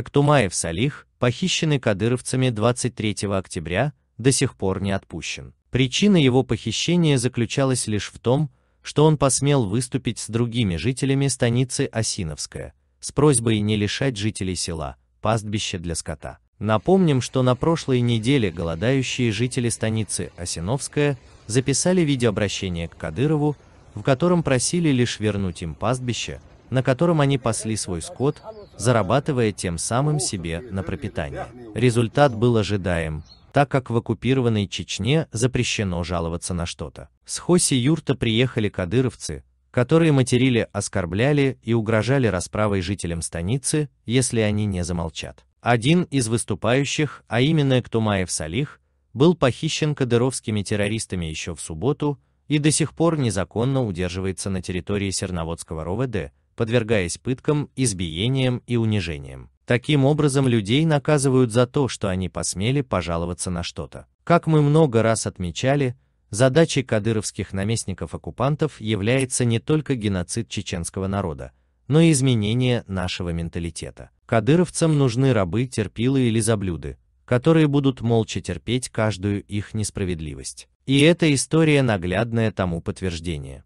Эктумаев Салих, похищенный кадыровцами 23 октября, до сих пор не отпущен. Причина его похищения заключалась лишь в том, что он посмел выступить с другими жителями станицы Осиновская с просьбой не лишать жителей села пастбище для скота. Напомним, что на прошлой неделе голодающие жители станицы Осиновская записали видеообращение к Кадырову, в котором просили лишь вернуть им пастбище, на котором они пасли свой скот, зарабатывая тем самым себе на пропитание. Результат был ожидаем, так как в оккупированной Чечне запрещено жаловаться на что-то. С Хоси Юрта приехали кадыровцы, которые материли, оскорбляли и угрожали расправой жителям станицы, если они не замолчат. Один из выступающих, а именно Эктумаев Салих, был похищен кадыровскими террористами еще в субботу и до сих пор незаконно удерживается на территории Серноводского РОВД, подвергаясь пыткам, избиениям и унижениям. Таким образом людей наказывают за то, что они посмели пожаловаться на что-то. Как мы много раз отмечали, задачей кадыровских наместников-оккупантов является не только геноцид чеченского народа, но и изменение нашего менталитета. Кадыровцам нужны рабы, терпилы или заблюды, которые будут молча терпеть каждую их несправедливость. И эта история наглядное тому подтверждение.